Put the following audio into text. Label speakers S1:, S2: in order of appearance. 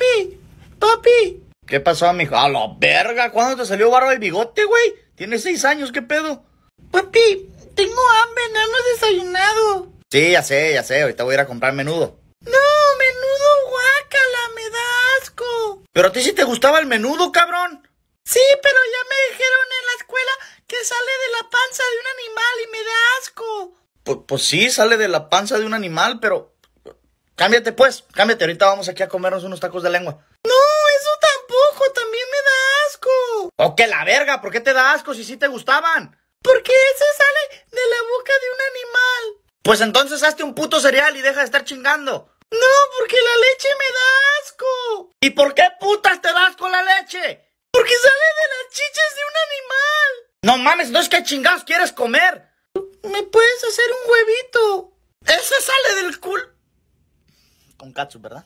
S1: papi, papi. ¿Qué pasó, mijo? A la verga, ¿cuándo te salió barba el bigote, güey? Tienes seis años, ¿qué pedo? Papi, tengo hambre, no hemos desayunado.
S2: Sí, ya sé, ya sé, ahorita voy a ir a comprar menudo.
S3: No, menudo guácala, me da asco. Pero a ti sí te
S2: gustaba el menudo, cabrón.
S3: Sí, pero ya me dijeron en la escuela que sale de la panza de un animal y me da asco.
S4: Pues, pues sí, sale de la panza de un animal, pero Cámbiate pues, cámbiate. Ahorita vamos aquí a comernos unos
S2: tacos de lengua.
S3: No, eso tampoco, también me da asco. O que la verga, ¿por qué te da asco si sí te
S2: gustaban?
S3: Porque eso sale de la boca de un animal.
S5: Pues entonces hazte un puto cereal y deja de estar chingando. No, porque la
S3: leche me da
S5: asco. ¿Y por qué putas te da asco la leche? Porque sale
S3: de las chichas de un
S5: animal. No mames, ¡No es que chingados quieres comer. ¿Me puedes hacer un huevito? ¡Eso sale del cul... Con katsu, ¿verdad?